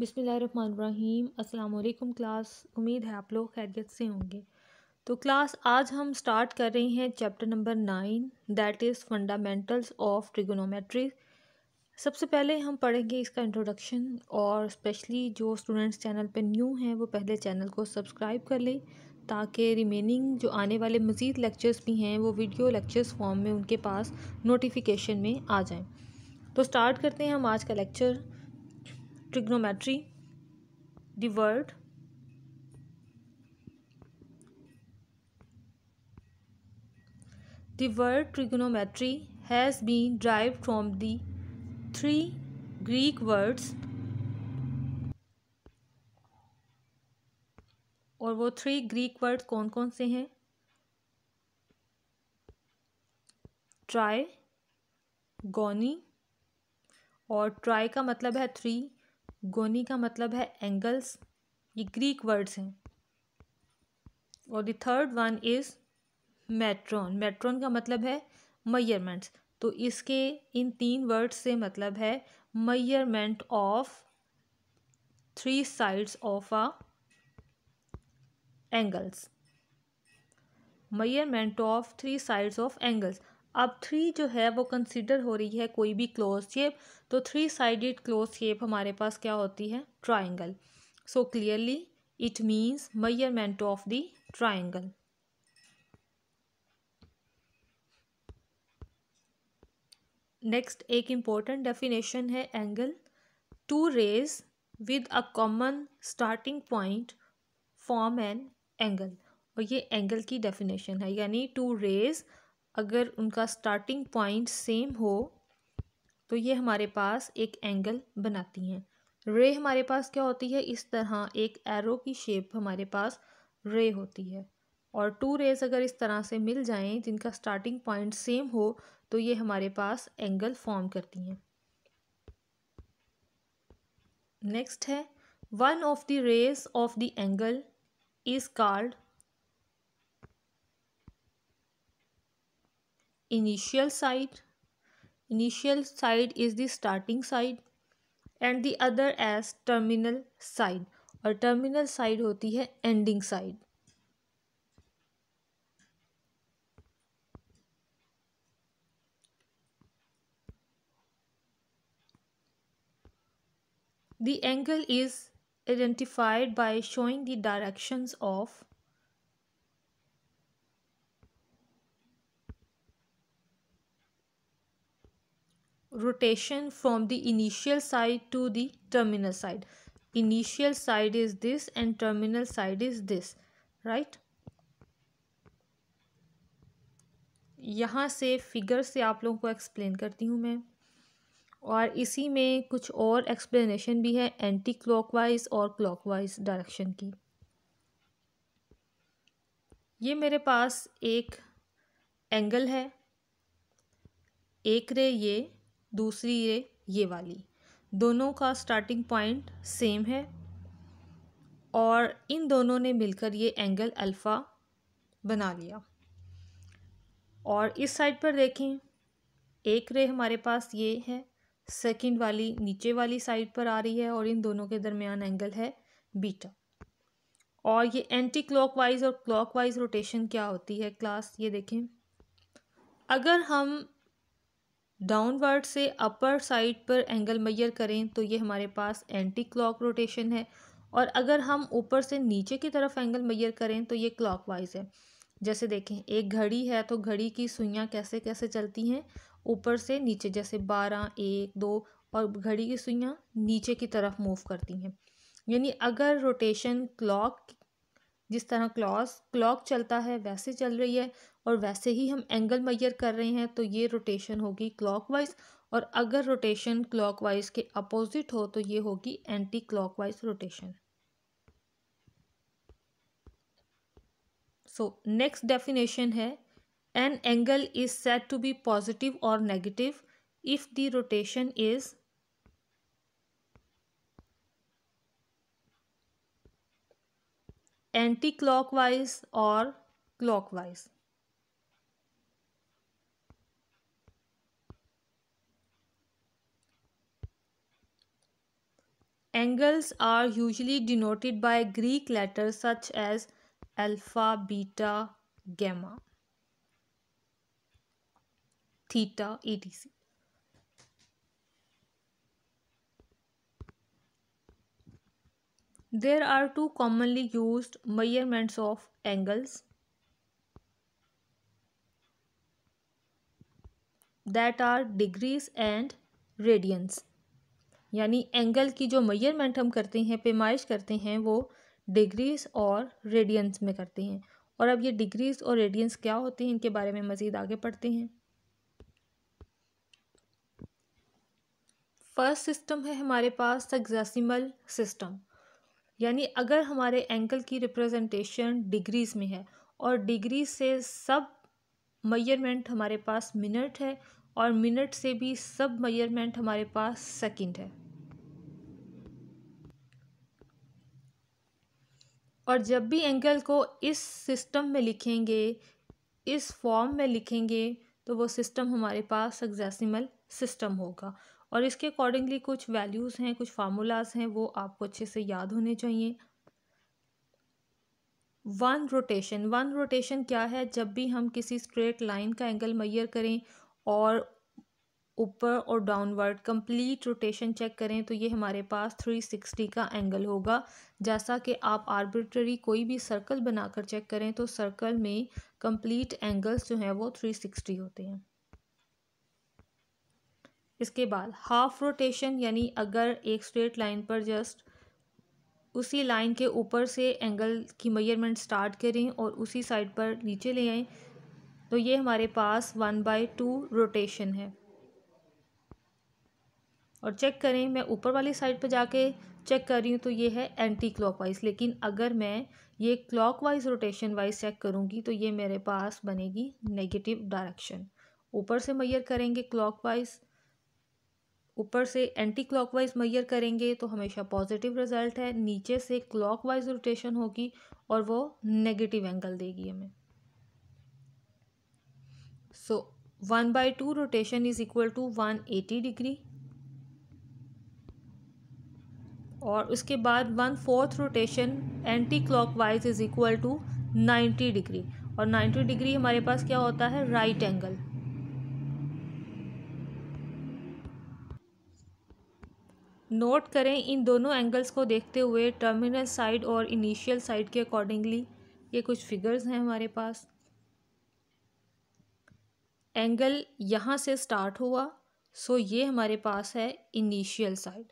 बिसमीम् अस्सलाम क्लास उम्मीद है आप लोग खैरियत से होंगे तो क्लास आज हम स्टार्ट कर रहे हैं chapter number nine that is fundamentals of trigonometry सबसे पहले हम पढ़ेंगे इसका इंट्रोडक्शन और स्पेशली जो स्टूडेंट्स चैनल पे न्यू हैं वो पहले चैनल को सब्सक्राइब कर लें ताकि रिमेनिंग जो आने वाले मज़ीद लेक्चर्स भी हैं वो वीडियो लेक्चर्स फॉर्म में उनके पास नोटिफिकेशन में आ जाएँ तो स्टार्ट करते हैं हम आज का lecture trigonometry the word the word trigonometry has been derived from the three greek words और वो थ्री ग्रीक वर्ड कौन कौन से हैं ट्राई गोनी और ट्राई का मतलब है थ्री गोनी का मतलब है एंगल्स ये ग्रीक वर्ड्स हैं और third third one is metron metron का मतलब है मयरमेंट्स तो इसके इन तीन वर्ड्स से मतलब है measurement of three sides of a angles measurement of three sides of angles अब थ्री जो है वो कंसिडर हो रही है कोई भी क्लोज शेप तो थ्री साइडेड क्लोज शेप हमारे पास क्या होती है triangle so clearly it means measurement of the triangle next एक इम्पॉर्टेंट डेफिनेशन है angle two rays with a common starting point form an angle और ये एंगल की डेफिनेशन है यानी टू रेज अगर उनका स्टार्टिंग पॉइंट सेम हो तो ये हमारे पास एक एंगल बनाती हैं रे हमारे पास क्या होती है इस तरह एक एरो की शेप हमारे पास रे होती है और टू रेज अगर इस तरह से मिल जाएं जिनका स्टार्टिंग पॉइंट सेम हो तो ये हमारे पास एंगल फॉर्म करती हैं नेक्स्ट है one of the rays of the angle is called initial side initial side is the starting side and the other as terminal side Or terminal side होती है ending side The angle is identified by showing the directions of rotation from the initial side to the terminal side initial side is this and terminal side is this right यहाँ से figure से आप लोगों को explain करती हूँ मैं और इसी में कुछ और एक्सप्लेनेशन भी है एंटी क्लॉकवाइज और क्लॉकवाइज डायरेक्शन की ये मेरे पास एक एंगल है एक रे ये दूसरी ये ये वाली दोनों का स्टार्टिंग पॉइंट सेम है और इन दोनों ने मिलकर ये एंगल अल्फ़ा बना लिया और इस साइड पर देखें एक रे हमारे पास ये है सेकंड वाली नीचे वाली साइड पर आ रही है और इन दोनों के दरमियान एंगल है बीटा और ये एंटी क्लॉकवाइज और क्लॉकवाइज रोटेशन क्या होती है क्लास ये देखें अगर हम डाउनवर्ड से अपर साइड पर एंगल मैयर करें तो ये हमारे पास एंटी क्लॉक रोटेशन है और अगर हम ऊपर से नीचे की तरफ एंगल मैयर करें तो ये क्लॉकवाइज है जैसे देखें एक घड़ी है तो घड़ी की सुइयाँ कैसे कैसे चलती हैं ऊपर से नीचे जैसे बारह एक दो और घड़ी की सुइयाँ नीचे की तरफ मूव करती हैं यानी अगर रोटेशन क्लॉक जिस तरह क्लॉस क्लॉक चलता है वैसे चल रही है और वैसे ही हम एंगल मैयर कर रहे हैं तो ये रोटेशन होगी क्लॉकवाइज और अगर रोटेशन क्लॉकवाइज के अपोजिट हो तो ये होगी anti clockwise rotation so next definition है an angle is said to be positive और negative if the rotation is anti clockwise और clockwise Angles are usually denoted by Greek letters such as alpha, beta, gamma, theta, etc. There are two commonly used measurements of angles that are degrees and radians. यानी angle की जो मैयरमेंट हम करते हैं पेमाइश करते हैं वो डिग्रीज और रेडियंस में करते हैं और अब ये डिग्रीज और रेडियंस क्या होते हैं इनके बारे में मज़ीद आगे पढ़ते हैं फर्स्ट सिस्टम है हमारे पास सग्जासिमल सिस्टम यानी अगर हमारे एंगल की रिप्रेजेंटेशन डिग्रीज़ में है और डिग्री से सब मयरमेंट हमारे पास मिनट है और मिनट से भी सब मेजरमेंट हमारे पास सेकंड है और जब भी एंगल को इस सिस्टम में लिखेंगे इस फॉर्म में लिखेंगे तो वो सिस्टम हमारे पास एग्जैसिमल सिस्टम होगा और इसके अकॉर्डिंगली कुछ वैल्यूज़ हैं कुछ फार्मूलाज हैं वो आपको अच्छे से याद होने चाहिए वन रोटेशन वन रोटेशन क्या है जब भी हम किसी स्ट्रेट लाइन का एंगल मैयर करें और ऊपर और डाउनवर्ड कंप्लीट रोटेशन चेक करें तो ये हमारे पास 360 का एंगल होगा जैसा कि आप आर्बिट्ररी कोई भी सर्कल बनाकर चेक करें तो सर्कल में कंप्लीट एंगल्स जो हैं वो 360 होते हैं इसके बाद हाफ रोटेशन यानी अगर एक स्ट्रेट लाइन पर जस्ट उसी लाइन के ऊपर से एंगल की मेजरमेंट स्टार्ट करें और उसी साइड पर नीचे ले आएँ तो ये हमारे पास वन बाई टू रोटेशन है और चेक करें मैं ऊपर वाली साइड पर जाके चेक कर रही हूँ तो ये है एंटी क्लॉकवाइज लेकिन अगर मैं ये क्लॉकवाइज रोटेशन वाइज चेक करूँगी तो ये मेरे पास बनेगी नेगेटिव डायरेक्शन ऊपर से मैयर करेंगे क्लॉकवाइज ऊपर से एंटी क्लॉकवाइज मैयर करेंगे तो हमेशा पॉजिटिव रिजल्ट है नीचे से क्लॉकवाइज रोटेशन होगी और वो नेगेटिव एंगल देगी हमें so one by two rotation is equal to one eighty degree और उसके बाद one fourth rotation anti clockwise is equal to ninety degree और नाइन्टी डिग्री हमारे पास क्या होता है राइट एंगल नोट करें इन दोनों एंगल्स को देखते हुए टर्मिनल साइड और इनिशियल साइड के अकॉर्डिंगली ये कुछ फिगर्स हैं हमारे पास एंगल यहाँ से स्टार्ट हुआ सो ये हमारे पास है इनिशियल साइड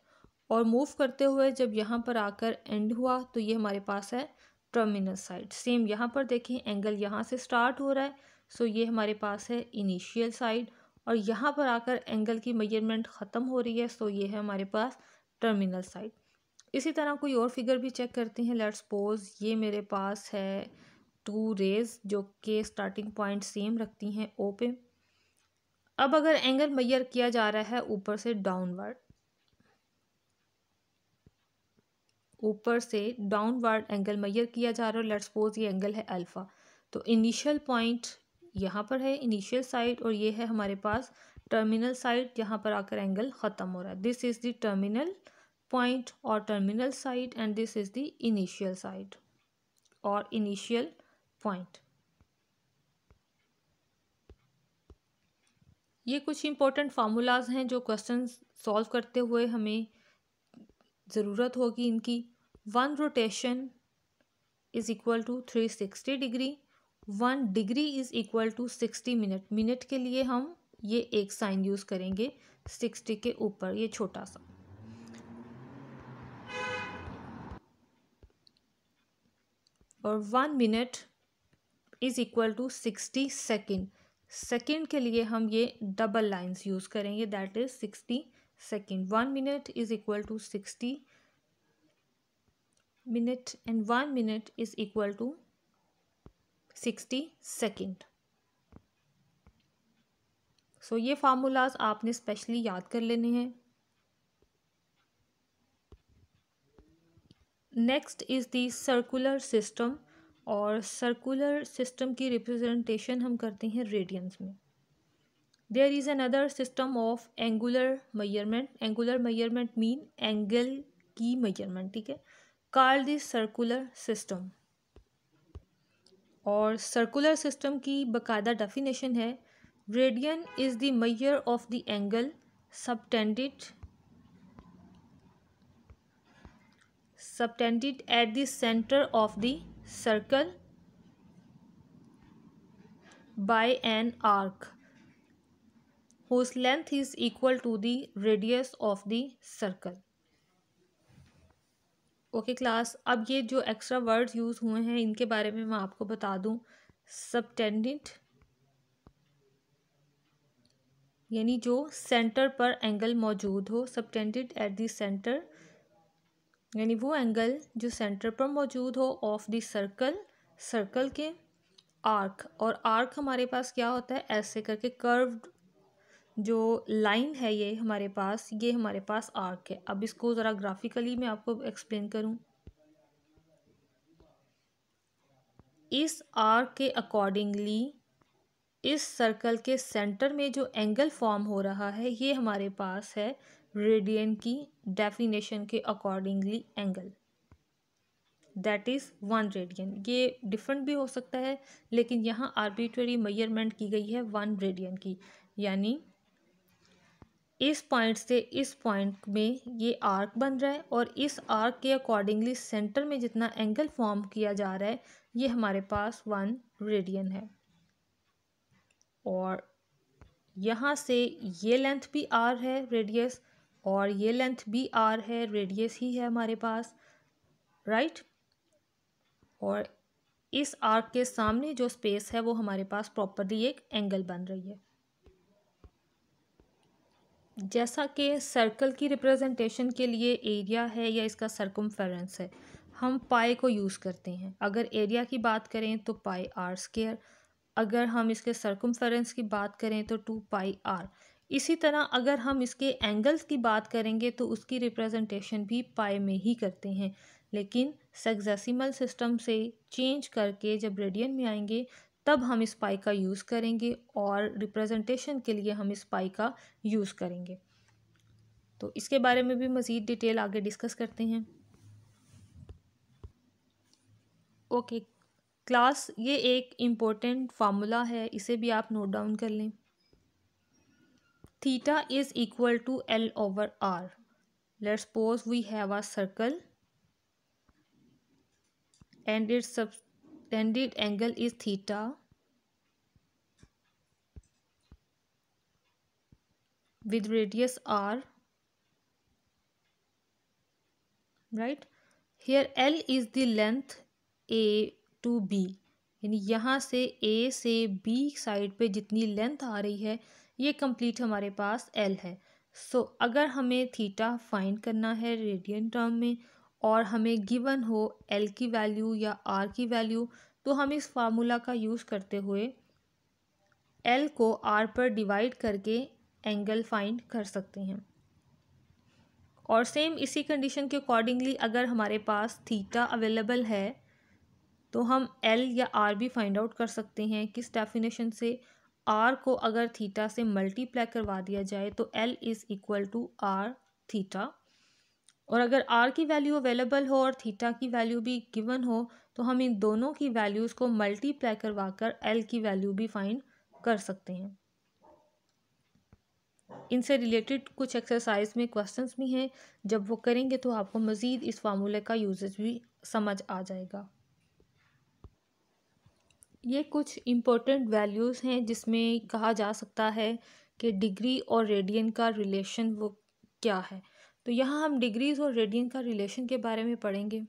और मूव करते हुए जब यहाँ पर आकर एंड हुआ तो ये हमारे पास है टर्मिनल साइड सेम यहाँ पर देखें एंगल यहाँ से स्टार्ट हो रहा है सो ये हमारे पास है इनिशियल साइड और यहाँ पर आकर एंगल की मेजरमेंट ख़त्म हो रही है सो ये है हमारे पास टर्मिनल साइड इसी तरह कोई और फिगर भी चेक करते हैं लेट्स सपोज ये मेरे पास है टू रेज जो के स्टार्टिंग पॉइंट सेम रखती हैं ओ पे अब अगर एंगल मैयर किया जा रहा है ऊपर से डाउनवर्ड ऊपर से डाउनवर्ड एंगल मैयर किया जा रहा है लेट सपोज ये एंगल है अल्फ़ा तो इनिशियल पॉइंट यहाँ पर है इनिशियल साइड और ये है हमारे पास टर्मिनल साइड यहाँ पर आकर एंगल ख़त्म हो रहा है this is the terminal point और terminal side and this is the initial side और इनिशियल पॉइंट ये कुछ इंपॉर्टेंट फार्मूलाज हैं जो क्वेश्चन सॉल्व करते हुए हमें ज़रूरत होगी इनकी one rotation is equal to three sixty degree one degree is equal to sixty minute minute के लिए हम ये एक साइन यूज़ करेंगे सिक्सटी के ऊपर ये छोटा सा और one minute is equal to sixty second second के लिए हम ये डबल लाइन्स यूज़ करेंगे that is sixty second one minute is equal to sixty minute and one minute is equal to sixty second so ये formulas आपने specially याद कर लेने हैं नेक्स्ट इज़ दर्कुलर सिस्टम और सर्कुलर सिस्टम की representation हम करते हैं रेडियंस में there is another system of angular measurement angular मयरमेंट mean angle की मेजरमेंट ठीक है कार्ड दिस सर्कुलर सिस्टम और सर्कुलर सिस्टम की बकायदा डेफिनेशन है radian is the measure of the angle subtended subtended at center of the circle by an arc whose length is equal to the radius of the circle okay class अब ये जो extra words use हुए हैं इनके बारे में मैं आपको बता दूं सबटेंडेंट यानी जो सेंटर पर एंगल मौजूद हो सबटेंडेंट एट द सेंटर यानी वो एंगल जो सेंटर पर मौजूद हो ऑफ द सर्कल सर्कल के आर्क और आर्क हमारे पास क्या होता है ऐसे करके कर्व्ड जो लाइन है ये हमारे पास ये हमारे पास आर्क है अब इसको ज़रा ग्राफिकली मैं आपको एक्सप्लेन करूँ इस आर्क के अकॉर्डिंगली इस सर्कल के सेंटर में जो एंगल फॉर्म हो रहा है ये हमारे पास है रेडियन की डेफिनेशन के accordingly angle that is one radian ये डिफरेंट भी हो सकता है लेकिन यहाँ आर्बिट्रेरी मेजरमेंट की गई है वन रेडियन की यानी इस पॉइंट से इस पॉइंट में ये आर्क बन रहा है और इस आर्क के अकॉर्डिंगली सेंटर में जितना एंगल फॉर्म किया जा रहा है ये हमारे पास वन रेडियन है और यहाँ से ये लेंथ भी आर है रेडियस और ये लेंथ बी आर है रेडियस ही है हमारे पास राइट और इस आर्क के सामने जो स्पेस है वो हमारे पास प्रॉपरली एक एंगल बन रही है जैसा कि सर्कल की रिप्रेजेंटेशन के लिए एरिया है या इसका सर्कम है हम पाए को यूज़ करते हैं अगर एरिया की बात करें तो पाए आर स्केयर अगर हम इसके सरकम की बात करें तो टू पाई आर इसी तरह अगर हम इसके एंगल्स की बात करेंगे तो उसकी रिप्रेजेंटेशन भी पाए में ही करते हैं लेकिन सेक्सेसिमल सिस्टम से चेंज करके जब रेडियन में आएंगे तब हम इस पाई का यूज़ करेंगे और रिप्रेजेंटेशन के लिए हम इस पाई का यूज़ करेंगे तो इसके बारे में भी मज़ीद डिटेल आगे डिस्कस करते हैं ओके क्लास ये एक इम्पोर्टेंट फार्मूला है इसे भी आप नोट डाउन कर लें theta is equal to L over R. Let's suppose we have a circle and its subtended angle is theta. with radius r right here l is the length a to b यानी यहाँ से ए से B side पे जितनी length आ रही है ये complete हमारे पास एल है सो so, अगर हमें थीटा फाइंड करना है रेडियन टर्म में और हमें गिवन हो एल की वैल्यू या आर की वैल्यू तो हम इस फार्मूला का यूज़ करते हुए एल को आर पर डिवाइड करके एंगल फाइंड कर सकते हैं और सेम इसी कंडीशन के अकॉर्डिंगली अगर हमारे पास थीटा अवेलेबल है तो हम एल या आर भी फाइंड आउट कर सकते हैं किस डेफिनेशन से आर को अगर थीटा से मल्टीप्लाई करवा दिया जाए तो L is equal to R theta और अगर आर की वैल्यू अवेलेबल हो और थीटा की वैल्यू भी गिवन हो तो हम इन दोनों की वैल्यूज़ को मल्टीप्लाई करवा कर एल की वैल्यू भी फाइंड कर सकते हैं इनसे रिलेटेड कुछ एक्सरसाइज में क्वेश्चंस भी हैं जब वो करेंगे तो आपको मज़ीद इस फार्मूले का यूजेज भी समझ आ जाएगा ये कुछ इम्पोर्टेंट वैल्यूज़ हैं जिसमें कहा जा सकता है कि डिग्री और रेडियन का रिलेशन वो क्या है तो यहाँ हम डिग्रीज़ और रेडियन का रिलेशन के बारे में पढ़ेंगे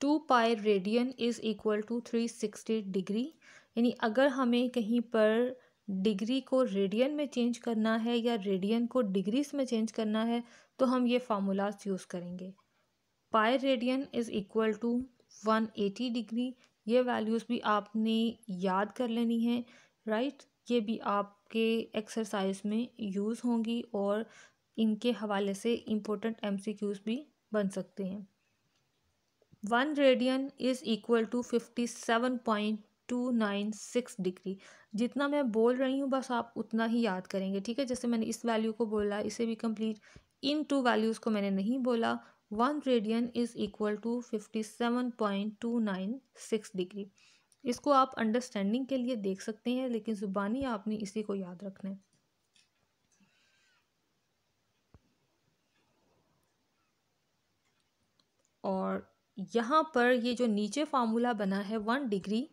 two pi radian is equal to three sixty degree यानी अगर हमें कहीं पर डिग्री को रेडियन में चेंज करना है या रेडियन को डिग्रीज में चेंज करना है तो हम ये फार्मूलाज यूज़ करेंगे pi radian is equal to one eighty degree ये वैल्यूज़ भी आपने याद कर लेनी है राइट ये भी आपके एक्सरसाइज में यूज़ होंगी और इनके हवाले से इम्पोर्टेंट एम भी बन सकते हैं one radian is equal to fifty seven point two nine six degree जितना मैं बोल रही हूँ बस आप उतना ही याद करेंगे ठीक है जैसे मैंने इस वैल्यू को बोला इसे भी कंप्लीट इन टू वैल्यूज़ को मैंने नहीं बोला one radian is equal to fifty seven point two nine six degree इसको आप अंडरस्टैंडिंग के लिए देख सकते हैं लेकिन ज़ुबानी आपने इसी को याद रखना है और यहाँ पर ये जो नीचे फार्मूला बना है one degree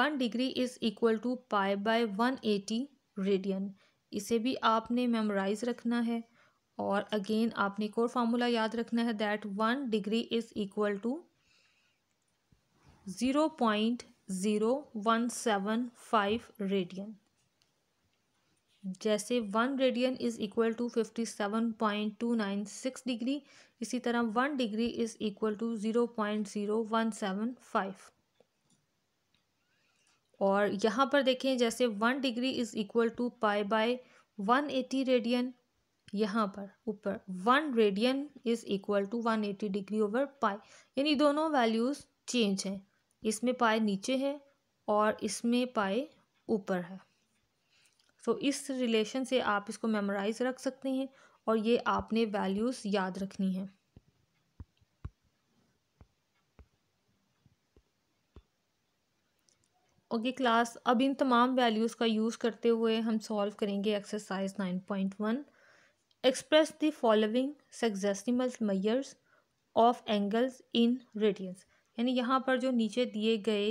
one degree is equal to pi by one eighty radian इसे भी आपने मेमोराइज रखना है और अगेन आपने एक और फार्मूला याद रखना है that one degree is equal to zero point zero one seven five radian जैसे one radian is equal to fifty seven point two nine six degree इसी तरह one degree is equal to zero point zero one seven five और यहाँ पर देखें जैसे one degree is equal to pi by one eighty radian यहाँ पर ऊपर one radian is equal to one eighty degree over पाई यानी दोनों वैल्यूज़ चेंज हैं इसमें पाए नीचे है और इसमें पाए ऊपर है सो so, इस रिलेशन से आप इसको मेमोराइज रख सकते हैं और ये आपने वैल्यूज़ याद रखनी है ओके okay, क्लास अब इन तमाम वैल्यूज़ का यूज़ करते हुए हम सॉल्व करेंगे exercise nine point one express the following sexagesimal measures of angles in radians यानी यहाँ पर जो नीचे दिए गए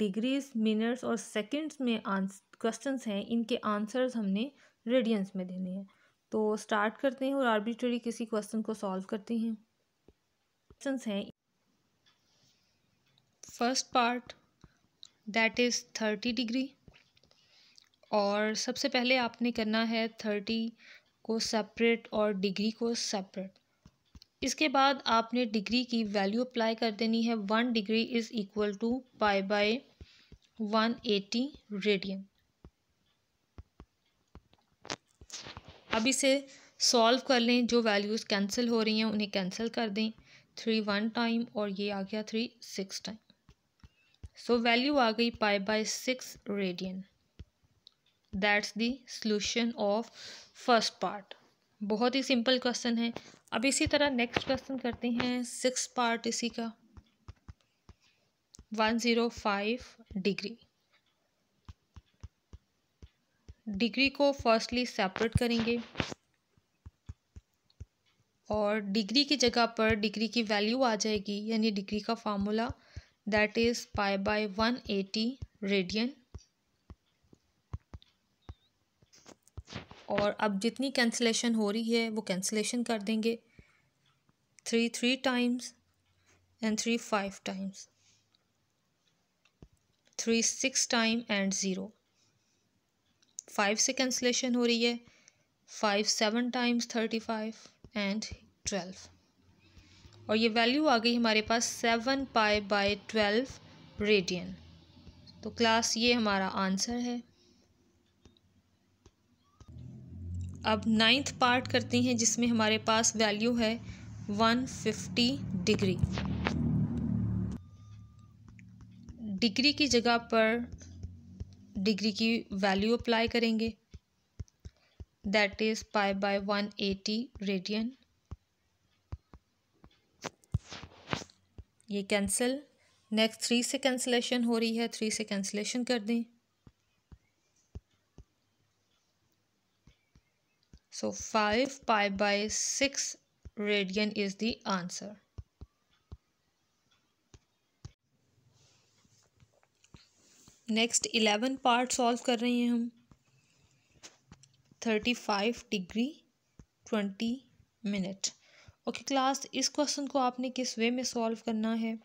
डिग्रीज मिनट्स और सेकेंड्स में क्वेश्चन हैं इनके आंसर्स हमने रेडियंस में देने हैं तो स्टार्ट करते हैं और आर्बिट्रेरी किसी क्वेश्चन को सॉल्व करते हैं क्वेश्चन हैं first part that is thirty degree और सबसे पहले आपने करना है थर्टी को सेपरेट और डिग्री को सेपरेट इसके बाद आपने डिग्री की वैल्यू अप्लाई कर देनी है one degree is equal to pi by one eighty radian अब इसे सॉल्व कर लें जो वैल्यूज़ कैंसिल हो रही हैं उन्हें कैंसिल कर दें थ्री वन टाइम और ये आ गया three six time so value आ गई pi by six radian that's the solution of first part बहुत ही सिंपल क्वेश्चन है अब इसी तरह नेक्स्ट क्वेश्चन करते हैं सिक्स पार्ट इसी का one zero five degree degree को फर्स्टली सेपरेट करेंगे और डिग्री की जगह पर डिग्री की वैल्यू आ जाएगी यानी डिग्री का formula that is pi by one eighty radian और अब जितनी कैंसिलेशन हो रही है वो कैंसिलेशन कर देंगे three three times and three five times three six time and zero five से कैंसिलेशन हो रही है five seven times thirty five and twelve और ये वैल्यू आ गई हमारे पास seven pi by twelve radian तो क्लास ये हमारा आंसर है अब नाइन्थ पार्ट करते हैं जिसमें हमारे पास वैल्यू है वन फिफ्टी डिग्री डिग्री की जगह पर डिग्री की वैल्यू अप्लाई करेंगे that is pi by one eighty radian ये कैंसिल नेक्स्ट थ्री से कैंसिलेशन हो रही है थ्री से कैंसिलेशन कर दें So 5 pi by 6 radian is the answer. Next eleven part solve कर रहे हैं हम thirty five degree twenty minute okay class इस क्वेश्चन को आपने किस वे में सॉल्व करना है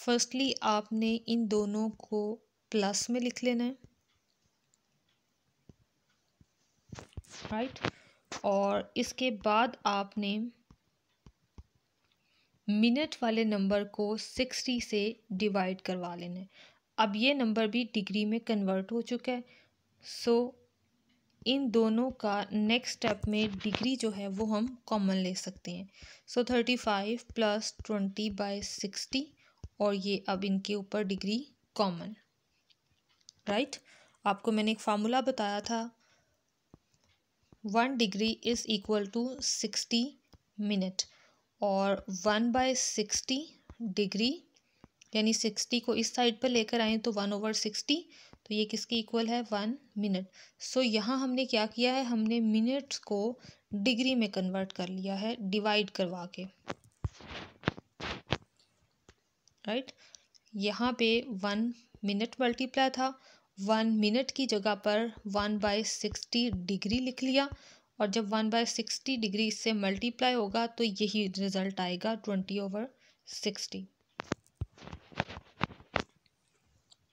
फर्स्टली आपने इन दोनों को प्लस में लिख लेना है राइट right? और इसके बाद आपने मिनट वाले नंबर को सिक्सटी से डिवाइड करवा लेना है अब ये नंबर भी डिग्री में कन्वर्ट हो चुका है सो so, इन दोनों का नेक्स्ट स्टेप में डिग्री जो है वो हम कॉमन ले सकते हैं so thirty five plus twenty by sixty और ये अब इनके ऊपर डिग्री कॉमन राइट right? आपको मैंने एक फार्मूला बताया था one degree is equal to sixty minute और वन बाय सिक्सटी डिग्री यानी सिक्सटी को इस साइड पर लेकर आए तो वन ओवर सिक्सटी तो ये किसके इक्वल है वन मिनट सो यहाँ हमने क्या किया है हमने मिनट्स को डिग्री में कन्वर्ट कर लिया है डिवाइड करवा के राइट right? यहाँ पे वन मिनट मल्टीप्लाई था वन मिनट की जगह पर वन बाई सिक्सटी डिग्री लिख लिया और जब वन बाई सिक्सटी डिग्री इससे मल्टीप्लाई होगा तो यही रिज़ल्ट आएगा ट्वेंटी ओवर सिक्सटी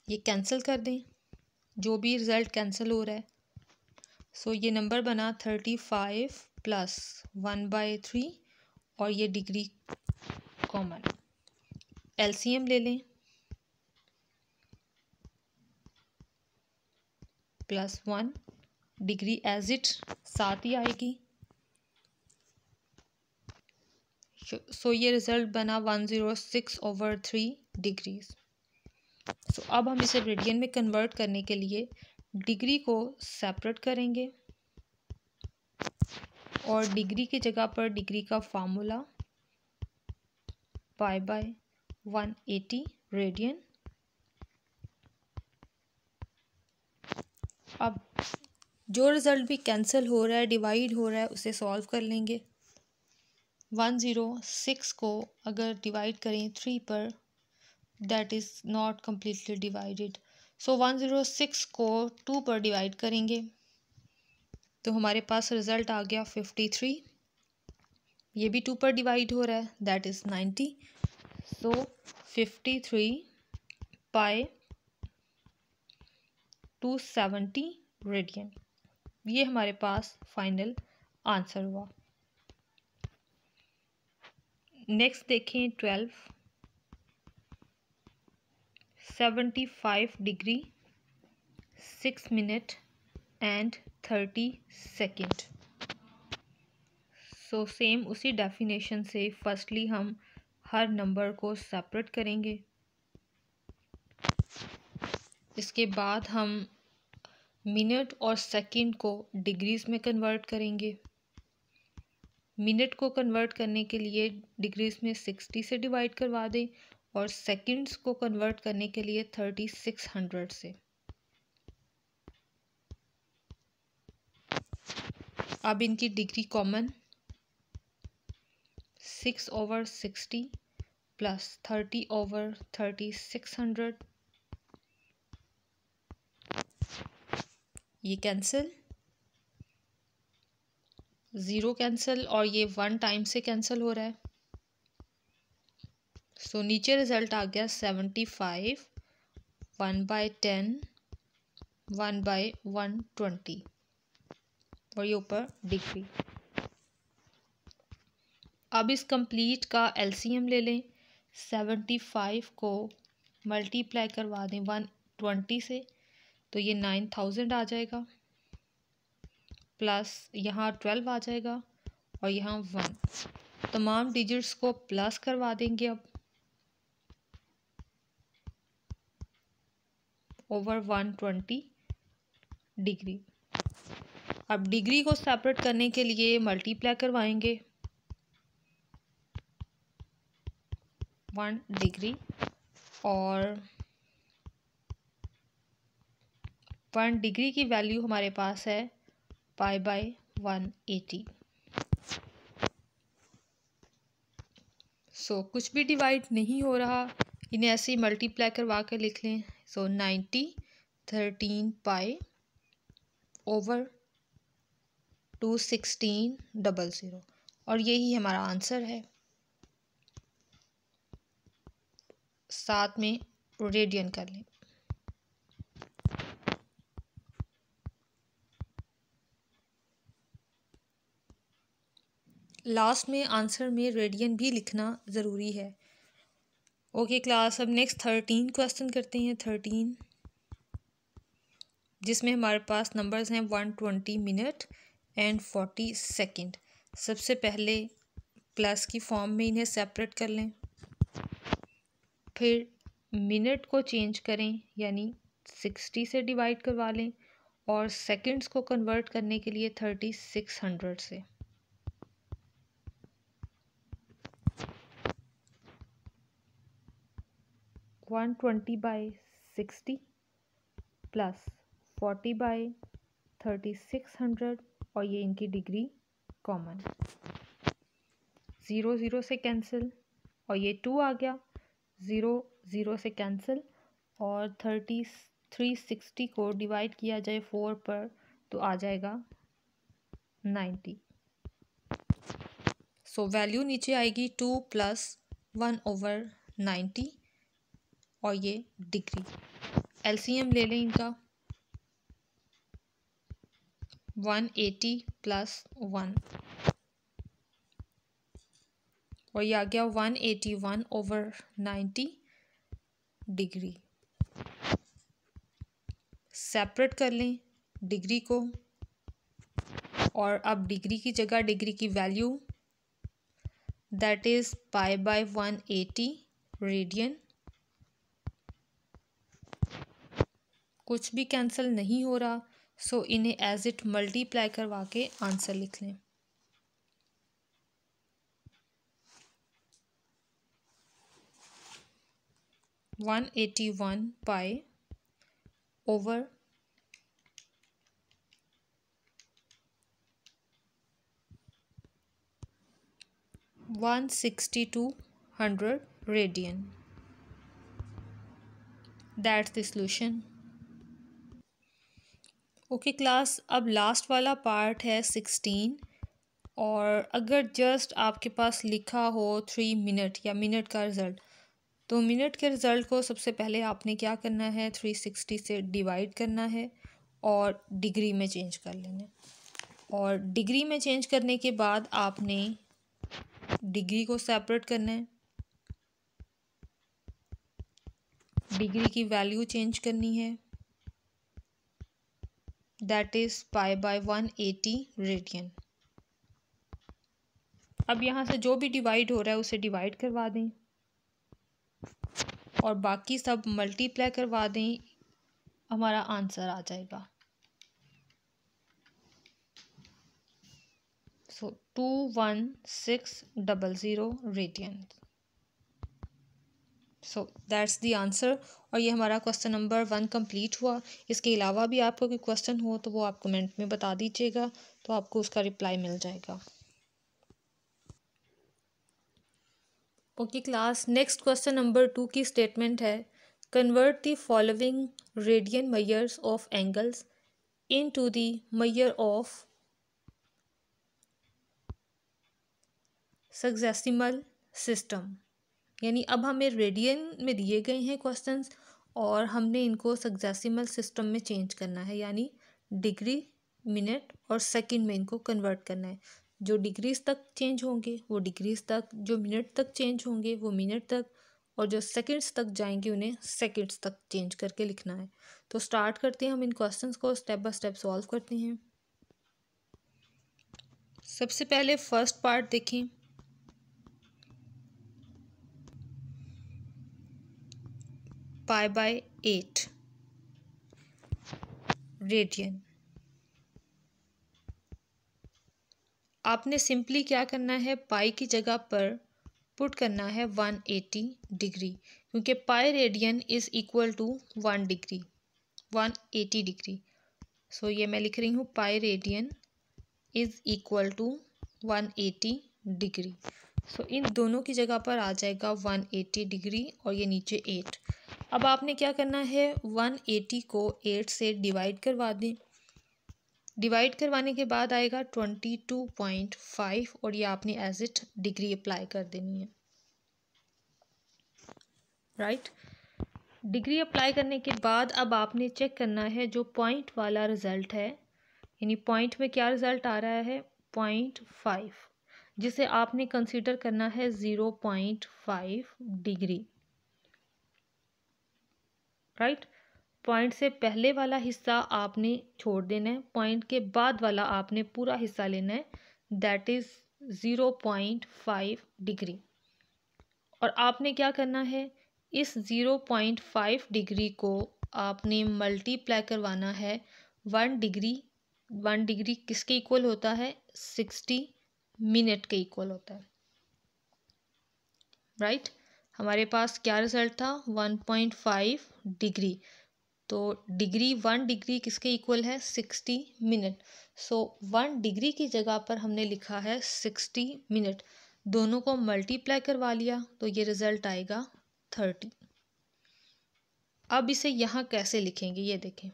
ये कैंसिल कर दें जो भी रिज़ल्ट कैंसिल हो रहा है सो so, ये नंबर बना thirty five plus one by three और ये डिग्री कॉमन एलसीएम ले लें plus one degree as it साथ ही आएगी सो ये रिज़ल्ट बना one zero six over three degrees so अब हम इसे रेडियन में कन्वर्ट करने के लिए डिग्री को सेपरेट करेंगे और डिग्री की जगह पर डिग्री का formula pi by one eighty radian अब जो रिज़ल्ट भी कैंसिल हो रहा है डिवाइड हो रहा है उसे सॉल्व कर लेंगे वन ज़ीरो सिक्स को अगर डिवाइड करें थ्री पर that is not completely divided so one zero six को टू पर डिवाइड करेंगे तो हमारे पास रिज़ल्ट आ गया फिफ्टी थ्री ये भी टू पर डिवाइड हो रहा है that is ninety so fifty three pi two seventy radian ये हमारे पास फाइनल आंसर हुआ नेक्स्ट देखें twelve seventy five degree six minute and thirty second so same उसी डेफिनेशन से फर्स्टली हम हर नंबर को सेपरेट करेंगे इसके बाद हम मिनट और सेकंड को डिग्रीज़ में कन्वर्ट करेंगे मिनट को कन्वर्ट करने के लिए डिग्रीज़ में सिक्सटी से डिवाइड करवा दें और सेकंड्स को कन्वर्ट करने के लिए थर्टी सिक्स हंड्रेड से अब इनकी degree common six over sixty plus thirty over thirty six hundred ये कैंसिल ज़ीरो कैंसिल और ये वन टाइम से कैंसिल हो रहा है सो so, नीचे रिज़ल्ट आ गया seventy five one by ten one by one twenty और ये ऊपर डिग्री अब इस कंप्लीट का एलसीएम ले लें सेवेंटी फाइव को मल्टीप्लाई करवा दें वन ट्वेंटी से तो ये नाइन थाउजेंड आ जाएगा प्लस यहाँ ट्वेल्व आ जाएगा और यहाँ वन तमाम डिजिट्स को प्लस करवा देंगे अब ओवर वन ट्वेंटी डिग्री अब डिग्री को सेपरेट करने के लिए मल्टीप्लाई करवाएंगे वन डिग्री और वन डिग्री की वैल्यू हमारे पास है pi by one eighty so कुछ भी डिवाइड नहीं हो रहा इन्हें ऐसे ही मल्टीप्लाई करवा कर लिख लें so ninety thirteen pi over two sixteen double zero और यही हमारा आंसर है साथ में रेडियन कर लें लास्ट में आंसर में रेडियन भी लिखना ज़रूरी है ओके क्लास अब नेक्स्ट थर्टीन क्वेश्चन करते हैं थर्टीन जिसमें हमारे पास नंबर्स हैं one twenty minute and forty second सबसे पहले प्लस की फॉर्म में इन्हें सेपरेट कर लें फिर मिनट को चेंज करें यानी सिक्सटी से डिवाइड करवा लें और सेकंड्स को कन्वर्ट करने के लिए थर्टी सिक्स हंड्रेड से one twenty by sixty plus forty by thirty six hundred और ये इनकी डिग्री कॉमन ज़ीरो ज़ीरो से कैंसिल और ये टू आ गया ज़ीरो ज़ीरो से कैंसिल और थर्टी थ्री सिक्सटी को डिवाइड किया जाए फोर पर तो आ जाएगा नाइन्टी सो वैल्यू नीचे आएगी two plus one over ninety और ये डिग्री एलसीएम ले लें इनका वन एटी प्लस वन और ये आ गया one eighty one over ninety degree separate कर लें डिग्री को और अब डिग्री की जगह डिग्री की value that is pi by one eighty radian कुछ भी कैंसिल नहीं हो रहा सो इन्हें एज इट मल्टीप्लाई करवा के आंसर लिख लें one eighty one pi over one sixty two hundred radian that's the solution okay class अब लास्ट वाला पार्ट है सिक्सटीन और अगर जस्ट आपके पास लिखा हो थ्री मिनट या मिनट का रिज़ल्ट तो मिनट के रिज़ल्ट को सबसे पहले आपने क्या करना है थ्री सिक्सटी से डिवाइड करना है और डिग्री में चेंज कर लेना और डिग्री में चेंज करने के बाद आपने डिग्री को सेपरेट करना है डिग्री की वैल्यू चेंज करनी है that is pi by one eighty radian अब यहाँ से जो भी डिवाइड हो रहा है उसे डिवाइड करवा दें और बाकी सब मल्टीप्लाई करवा दें हमारा आंसर आ जाएगा so two one six double zero radian so that's the answer और ये हमारा क्वेश्चन नंबर वन कंप्लीट हुआ इसके अलावा भी आपको कोई क्वेश्चन हो तो वो आप कमेंट में बता दीजिएगा तो आपको उसका रिप्लाई मिल जाएगा okay class next question number two की स्टेटमेंट है the following radian measures of angles into the measure of sexagesimal system यानी अब हमें रेडियन में दिए गए हैं क्वेश्चंस और हमने इनको सक्जासीमल सिस्टम में चेंज करना है यानी डिग्री मिनट और सेकंड में इनको कन्वर्ट करना है जो डिग्रीज तक चेंज होंगे वो डिग्रीज तक जो मिनट तक चेंज होंगे वो मिनट तक और जो सेकंड्स तक जाएंगे उन्हें सेकंड्स तक चेंज करके लिखना है तो स्टार्ट करते हैं हम इन क्वेश्चंस को स्टेप बाय स्टेप सॉल्व करते हैं सबसे पहले फर्स्ट पार्ट देखें पाई बाय एट रेडियन आपने सिंपली क्या करना है पाई की जगह पर पुट करना है वन एटी डिग्री क्योंकि pi radian is equal to one degree one eighty degree so ये मैं लिख रही हूँ pi radian is equal to one eighty degree so इन दोनों की जगह पर आ जाएगा वन एटी डिग्री और ये नीचे एट अब आपने क्या करना है वन एटी को एट से डिवाइड करवा दें डिवाइड करवाने के बाद आएगा ट्वेंटी टू पॉइंट फाइव और ये आपने एज इट डिग्री अप्लाई कर देनी है राइट डिग्री अप्लाई करने के बाद अब आपने चेक करना है जो पॉइंट वाला रिज़ल्ट है यानी पॉइंट में क्या रिज़ल्ट आ रहा है पॉइंट फाइव जिसे आपने कंसीडर करना है zero point five degree right point से पहले वाला हिस्सा आपने छोड़ देना है पॉइंट के बाद वाला आपने पूरा हिस्सा लेना है that is zero point five degree और आपने क्या करना है इस ज़ीरो पॉइंट फाइव डिग्री को आपने मल्टीप्लाई करवाना है वन डिग्री वन डिग्री किसके इक्वल होता है सिक्सटी मिनट के इक्वल होता है राइट right? हमारे पास क्या रिजल्ट था वन पॉइंट फाइव डिग्री तो डिग्री वन डिग्री किसके इक्वल है sixty minute so one degree की जगह पर हमने लिखा है सिक्सटी मिनट दोनों को मल्टीप्लाई करवा लिया तो ये रिज़ल्ट आएगा थर्टी अब इसे यहाँ कैसे लिखेंगे ये देखें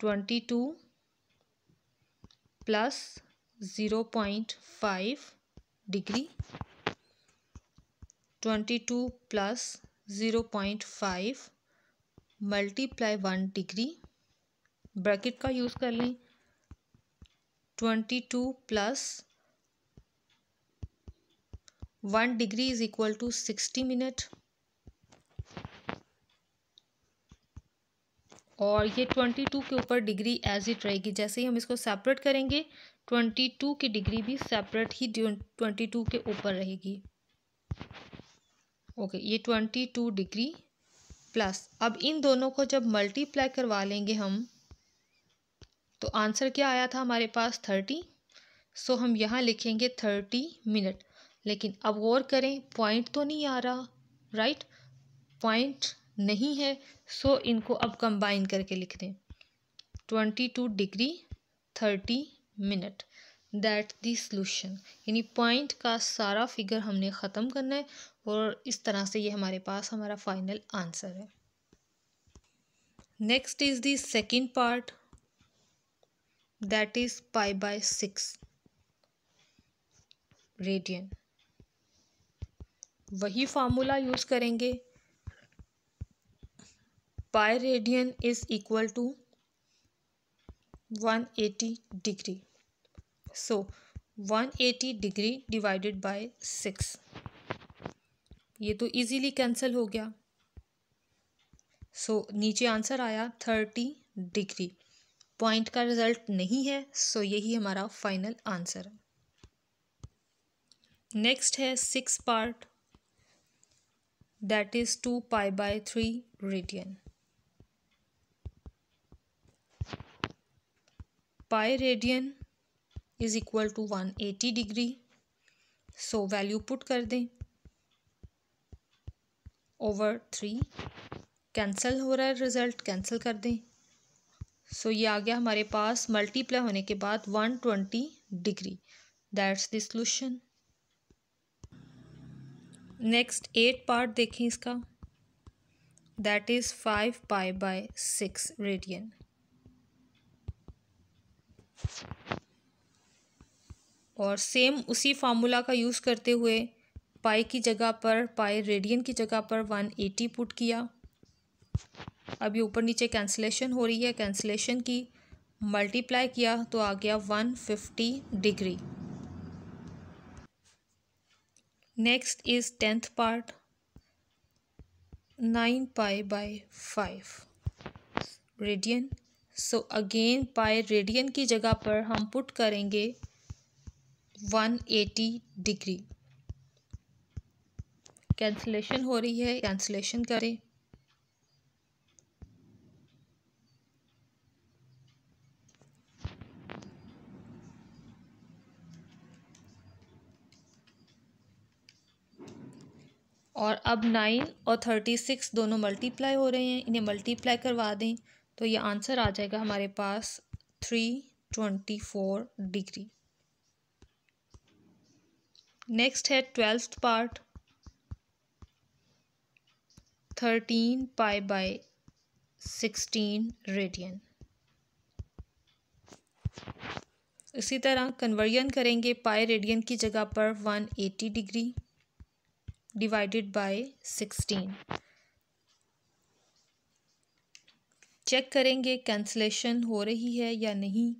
twenty two plus zero point five degree twenty two plus zero point five multiply one degree bracket का यूज़ कर लें twenty two plus one degree is equal to sixty minute और ये ट्वेंटी टू के ऊपर डिग्री एज इट रहेगी जैसे ही हम इसको सेपरेट करेंगे ट्वेंटी टू की डिग्री भी सेपरेट ही ट्वेंटी टू के ऊपर रहेगी ओके ये ट्वेंटी टू डिग्री प्लस अब इन दोनों को जब मल्टीप्लाई करवा लेंगे हम तो आंसर क्या आया था हमारे पास थर्टी सो हम यहाँ लिखेंगे थर्टी मिनट लेकिन अब गौर करें पॉइंट तो नहीं आ रहा राइट पॉइंट नहीं है सो इनको अब कंबाइन करके लिख दें twenty two degree thirty minute that the solution यानी पॉइंट का सारा फिगर हमने ख़त्म करना है और इस तरह से ये हमारे पास हमारा फाइनल आंसर है next is the second part that is pi by six radian वही फार्मूला यूज़ करेंगे pi radian is equal to one eighty degree so one eighty degree divided by six ये तो इजीली कैंसिल हो गया so so, नीचे answer आया thirty degree point का result नहीं है सो so यही हमारा फाइनल आंसर नेक्स्ट है six part that is two pi by three radian pi radian is equal to one eighty degree so value put कर दें ओवर थ्री कैंसिल हो रहा है रिज़ल्ट कैंसिल कर दें सो so, ये आ गया हमारे पास मल्टीप्लाई होने के बाद one twenty degree that's the solution next eight part देखें इसका that is five pi by six radian और सेम उसी फार्मूला का यूज़ करते हुए पाई की जगह पर पाई रेडियन की जगह पर वन एटी पुट किया अब ये ऊपर नीचे कैंसलेशन हो रही है कैंसलेशन की मल्टीप्लाई किया तो आ गया one fifty degree next is tenth part nine pi by five radian so again pi radian की जगह पर हम पुट करेंगे वन एटी डिग्री कैंसलेशन हो रही है कैंसलेशन करें और अब नाइन और थर्टी सिक्स दोनों मल्टीप्लाई हो रहे हैं इन्हें मल्टीप्लाई करवा दें तो ये आंसर आ जाएगा हमारे पास three twenty four degree next है twelfth part thirteen pi by sixteen radian इसी तरह कन्वर्जन करेंगे पाई रेडियन की जगह पर one eighty degree divided by sixteen check करेंगे कैंसलेशन हो रही है या नहीं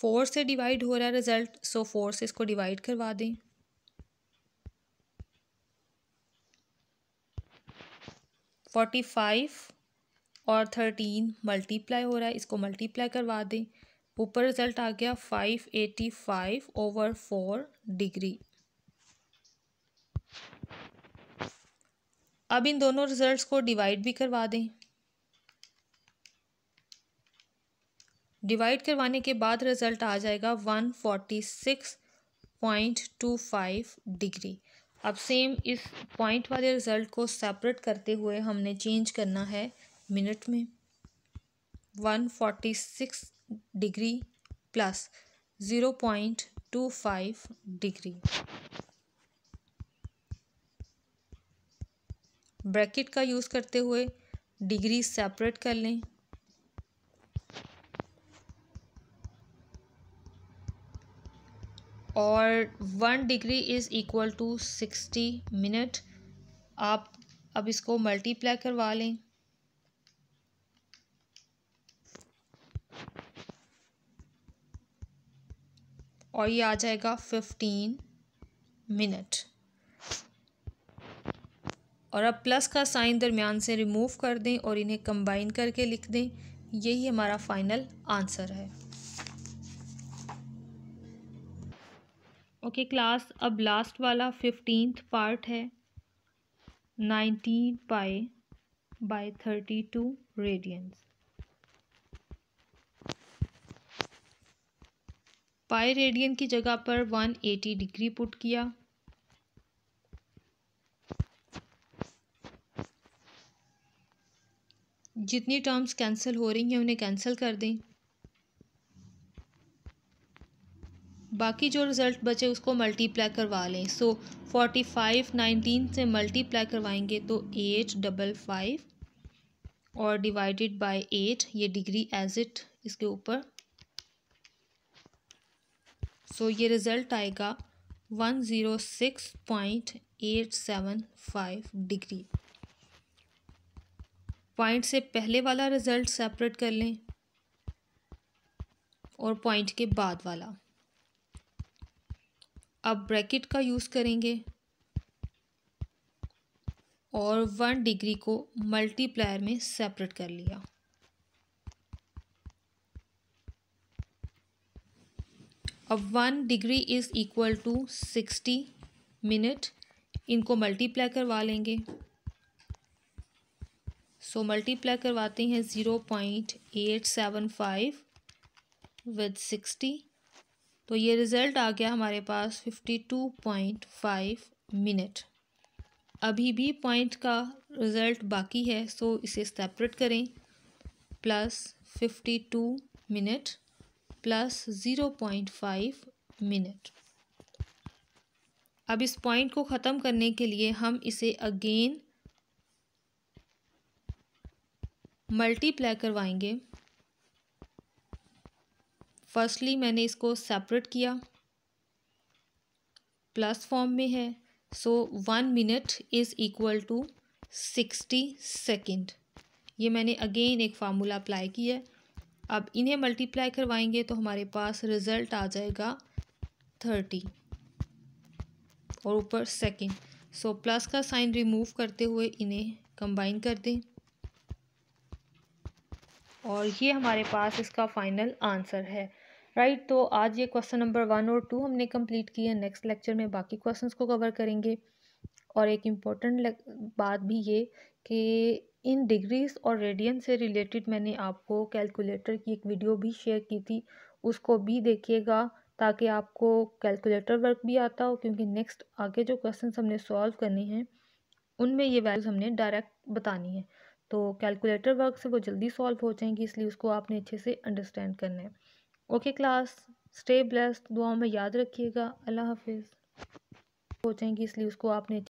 फोर से डिवाइड हो रहा है रिज़ल्ट सो फोर से इसको डिवाइड करवा दें फोर्टी फाइव और थर्टीन मल्टीप्लाई हो रहा है इसको मल्टीप्लाई करवा दें ऊपर रिज़ल्ट आ गया five eighty five over four degree अब इन दोनों रिज़ल्ट्स को डिवाइड भी करवा दें डिवाइड करवाने के बाद रिज़ल्ट आ जाएगा one forty six point two five degree अब सेम इस पॉइंट वाले रिज़ल्ट को सेपरेट करते हुए हमने चेंज करना है मिनट में one forty six degree plus zero point two five degree bracket का यूज़ करते हुए डिग्री सेपरेट कर लें और one degree is equal to sixty minute आप अब इसको मल्टीप्लाई करवा लें और ये आ जाएगा फिफ्टीन मिनट और अब प्लस का साइन दरमियान से रिमूव कर दें और इन्हें कंबाइन करके लिख दें यही हमारा final answer okay okay class अब लास्ट वाला फिफ्टींथ पार्ट है nineteen pi by thirty two radians pi radian की जगह पर वन एटी डिग्री पुट किया जितनी टर्म्स कैंसिल हो रही हैं उन्हें कैंसिल कर दें बाकी जो रिज़ल्ट बचे उसको मल्टीप्लाई करवा लें सो फोर्टी फाइव नाइनटीन से मल्टीप्लाई करवाएंगे तो एट डबल फाइव और डिवाइडेड बाय एट ये डिग्री एज इट इसके ऊपर सो ये रिज़ल्ट आएगा one zero six point eight seven five degree point से पहले वाला रिज़ल्ट सेपरेट कर लें और पॉइंट के बाद वाला अब ब्रैकेट का यूज़ करेंगे और वन डिग्री को मल्टीप्लायर में सेपरेट कर लिया अब one degree is equal to sixty minute इनको मल्टीप्लाई करवा लेंगे सो मल्टीप्लाई करवाते हैं zero point eight seven five with sixty तो ये रिज़ल्ट आ गया हमारे पास fifty two point five minute अभी भी पॉइंट का रिज़ल्ट बाकी है सो इसे सेपरेट करें plus fifty two minute plus zero point five minute अब इस पॉइंट को ख़त्म करने के लिए हम इसे अगेन मल्टीप्लाई करवाएंगे फर्स्टली मैंने इसको सेपरेट किया प्लस फॉर्म में है so one minute is equal to sixty second ये मैंने अगेन एक फार्मूला अप्लाई किया है अब इन्हें मल्टीप्लाई करवाएंगे तो हमारे पास रिज़ल्ट आ जाएगा थर्टी और ऊपर सेकेंड सो प्लस का साइन रिमूव करते हुए इन्हें कंबाइन कर दें और ये हमारे पास इसका फाइनल आंसर है राइट right, तो आज ये क्वेश्चन नंबर वन और टू हमने कंप्लीट किए नेक्स्ट लेक्चर में बाकी क्वेश्चंस को कवर करेंगे और एक इम्पॉर्टेंट बात भी ये कि इन डिग्रीज और रेडियन से रिलेटेड मैंने आपको कैलकुलेटर की एक वीडियो भी शेयर की थी उसको भी देखिएगा ताकि आपको कैलकुलेटर वर्क भी आता हो क्योंकि नेक्स्ट आगे जो क्वेश्चन हमने सॉल्व करने हैं उनमें ये वैल्यूज़ हमने डायरेक्ट बतानी है तो कैलकुलेटर वर्क से वो जल्दी सॉल्व हो जाएंगी इसलिए उसको आपने अच्छे से अंडरस्टैंड करना है ओके क्लास स्टे ब्लेस्ड दुआओं में याद रखिएगा अल्लाह हाफिज सोचेंगी इसलिए उसको आपने